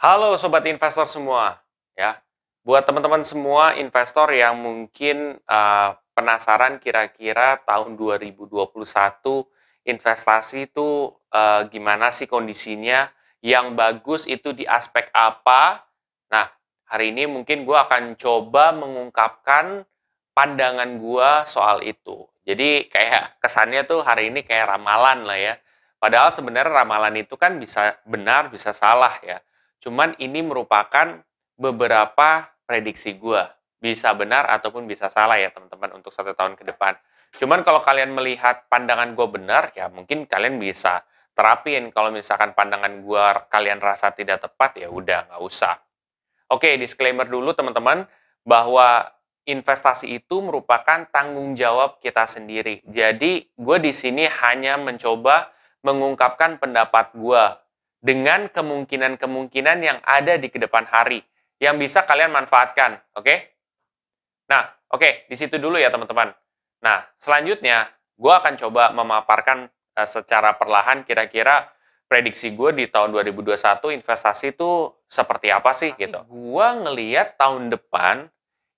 Halo sobat investor semua, ya. Buat teman-teman semua investor yang mungkin uh, penasaran kira-kira tahun 2021 investasi itu uh, gimana sih kondisinya, yang bagus itu di aspek apa? Nah, hari ini mungkin gue akan coba mengungkapkan pandangan gue soal itu. Jadi kayak kesannya tuh hari ini kayak ramalan lah ya. Padahal sebenarnya ramalan itu kan bisa benar, bisa salah ya. Cuman ini merupakan beberapa prediksi gue. Bisa benar ataupun bisa salah ya teman-teman untuk satu tahun ke depan. Cuman kalau kalian melihat pandangan gue benar, ya mungkin kalian bisa terapin. Kalau misalkan pandangan gue kalian rasa tidak tepat, ya udah nggak usah. Oke, disclaimer dulu teman-teman bahwa investasi itu merupakan tanggung jawab kita sendiri. Jadi gue di sini hanya mencoba mengungkapkan pendapat gue dengan kemungkinan-kemungkinan yang ada di kedepan hari yang bisa kalian manfaatkan, oke? Okay? Nah, oke, okay, di situ dulu ya teman-teman. Nah, selanjutnya gue akan coba memaparkan uh, secara perlahan kira-kira prediksi gue di tahun 2021 investasi itu seperti apa sih gitu. Gue ngeliat tahun depan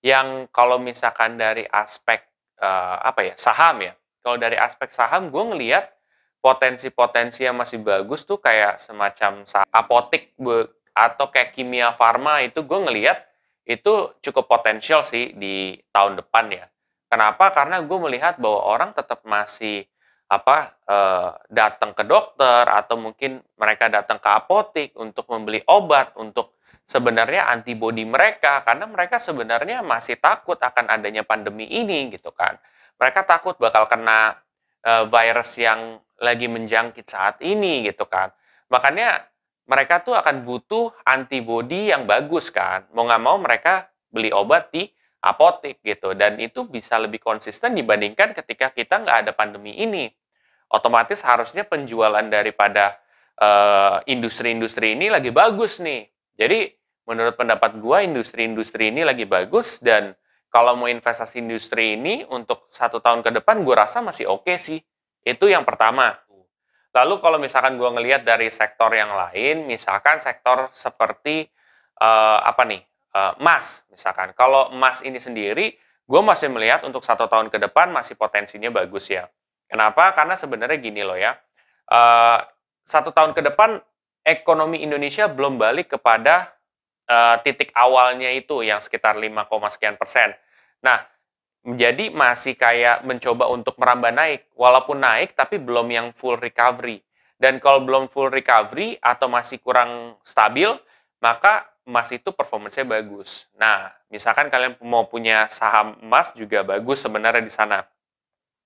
yang kalau misalkan dari aspek uh, apa ya saham ya, kalau dari aspek saham gue ngeliat potensi-potensi yang masih bagus tuh kayak semacam apotik atau kayak kimia farma itu gue ngeliat itu cukup potensial sih di tahun depan ya. Kenapa? Karena gue melihat bahwa orang tetap masih apa e, datang ke dokter atau mungkin mereka datang ke apotik untuk membeli obat untuk sebenarnya antibodi mereka karena mereka sebenarnya masih takut akan adanya pandemi ini gitu kan. Mereka takut bakal kena e, virus yang lagi menjangkit saat ini gitu kan. Makanya mereka tuh akan butuh antibodi yang bagus kan. Mau nggak mau mereka beli obat di apotek gitu. Dan itu bisa lebih konsisten dibandingkan ketika kita nggak ada pandemi ini. Otomatis harusnya penjualan daripada eh, industri-industri uh, ini lagi bagus nih. Jadi menurut pendapat gua industri-industri ini lagi bagus dan kalau mau investasi industri ini untuk satu tahun ke depan gue rasa masih oke okay sih. Itu yang pertama. Lalu kalau misalkan gue ngelihat dari sektor yang lain, misalkan sektor seperti uh, apa nih uh, emas, misalkan. Kalau emas ini sendiri, gue masih melihat untuk satu tahun ke depan masih potensinya bagus ya. Kenapa? Karena sebenarnya gini loh ya. Uh, satu tahun ke depan ekonomi Indonesia belum balik kepada uh, titik awalnya itu yang sekitar 5, sekian persen. Nah, jadi masih kayak mencoba untuk merambah naik, walaupun naik tapi belum yang full recovery. Dan kalau belum full recovery atau masih kurang stabil, maka emas itu performance-nya bagus. Nah, misalkan kalian mau punya saham emas juga bagus sebenarnya di sana.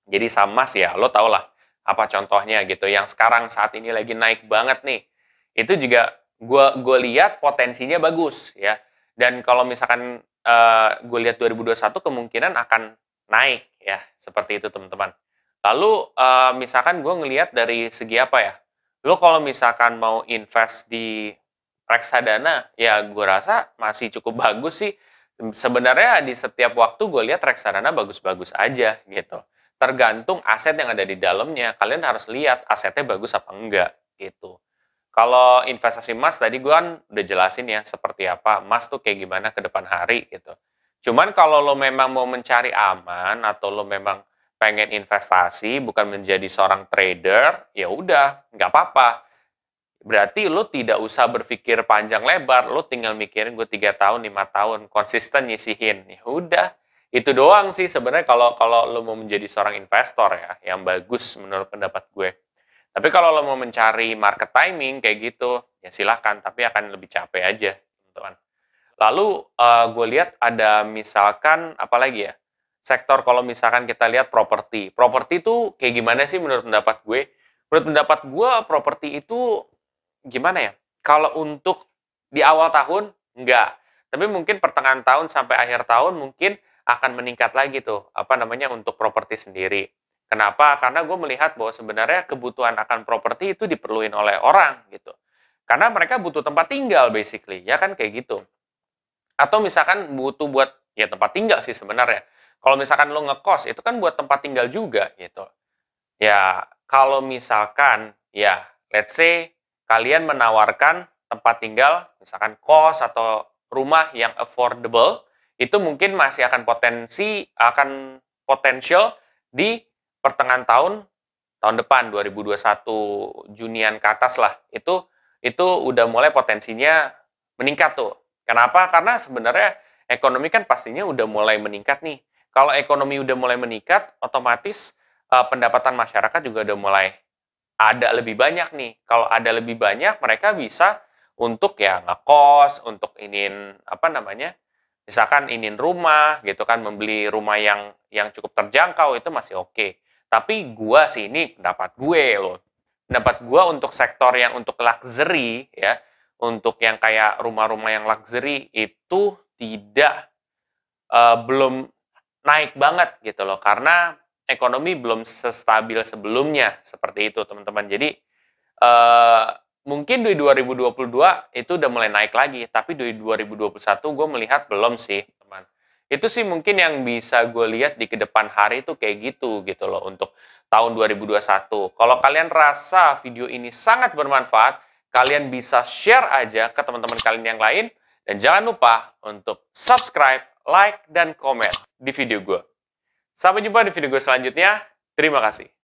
Jadi saham emas ya, lo tau lah apa contohnya gitu. Yang sekarang saat ini lagi naik banget nih. Itu juga gue gue lihat potensinya bagus ya. Dan kalau misalkan uh, eh, gue lihat 2021 kemungkinan akan naik ya seperti itu teman-teman. Lalu uh, misalkan gue ngelihat dari segi apa ya? Lo kalau misalkan mau invest di reksadana, ya gue rasa masih cukup bagus sih. Sebenarnya di setiap waktu gue lihat reksadana bagus-bagus aja gitu. Tergantung aset yang ada di dalamnya. Kalian harus lihat asetnya bagus apa enggak gitu. Kalau investasi emas tadi gue kan udah jelasin ya seperti apa emas tuh kayak gimana ke depan hari gitu. Cuman kalau lo memang mau mencari aman atau lo memang pengen investasi bukan menjadi seorang trader, ya udah nggak apa-apa. Berarti lo tidak usah berpikir panjang lebar, lo tinggal mikirin gue tiga tahun, lima tahun konsisten nyisihin, ya udah itu doang sih sebenarnya kalau kalau lo mau menjadi seorang investor ya yang bagus menurut pendapat gue tapi kalau lo mau mencari market timing kayak gitu, ya silahkan, tapi akan lebih capek aja, teman-teman. Lalu uh, eh, gue lihat ada misalkan apalagi ya sektor kalau misalkan kita lihat properti. Properti itu kayak gimana sih menurut pendapat gue? Menurut pendapat gue properti itu gimana ya? Kalau untuk di awal tahun enggak, tapi mungkin pertengahan tahun sampai akhir tahun mungkin akan meningkat lagi tuh apa namanya untuk properti sendiri. Kenapa? Karena gue melihat bahwa sebenarnya kebutuhan akan properti itu diperluin oleh orang gitu. Karena mereka butuh tempat tinggal basically, ya kan kayak gitu. Atau misalkan butuh buat ya tempat tinggal sih sebenarnya. Kalau misalkan lo ngekos itu kan buat tempat tinggal juga gitu. Ya kalau misalkan ya let's say kalian menawarkan tempat tinggal misalkan kos atau rumah yang affordable itu mungkin masih akan potensi akan potensial di pertengahan tahun tahun depan 2021 Junian ke atas lah itu itu udah mulai potensinya meningkat tuh. Kenapa? Karena sebenarnya ekonomi kan pastinya udah mulai meningkat nih. Kalau ekonomi udah mulai meningkat, otomatis uh, pendapatan masyarakat juga udah mulai ada lebih banyak nih. Kalau ada lebih banyak, mereka bisa untuk ya ngekos, untuk ingin apa namanya, misalkan ingin rumah gitu kan, membeli rumah yang yang cukup terjangkau itu masih oke. Okay. Tapi gue sih ini pendapat gue loh. Pendapat gue untuk sektor yang untuk luxury ya, untuk yang kayak rumah-rumah yang luxury itu tidak uh, belum naik banget gitu loh karena ekonomi belum sestabil sebelumnya seperti itu teman-teman. Jadi uh, mungkin di 2022 itu udah mulai naik lagi, tapi di 2021 gue melihat belum sih teman. Itu sih mungkin yang bisa gue lihat di kedepan hari itu kayak gitu gitu loh untuk tahun 2021. Kalau kalian rasa video ini sangat bermanfaat, kalian bisa share aja ke teman-teman kalian yang lain. Dan jangan lupa untuk subscribe, like, dan komen di video gue. Sampai jumpa di video gue selanjutnya. Terima kasih.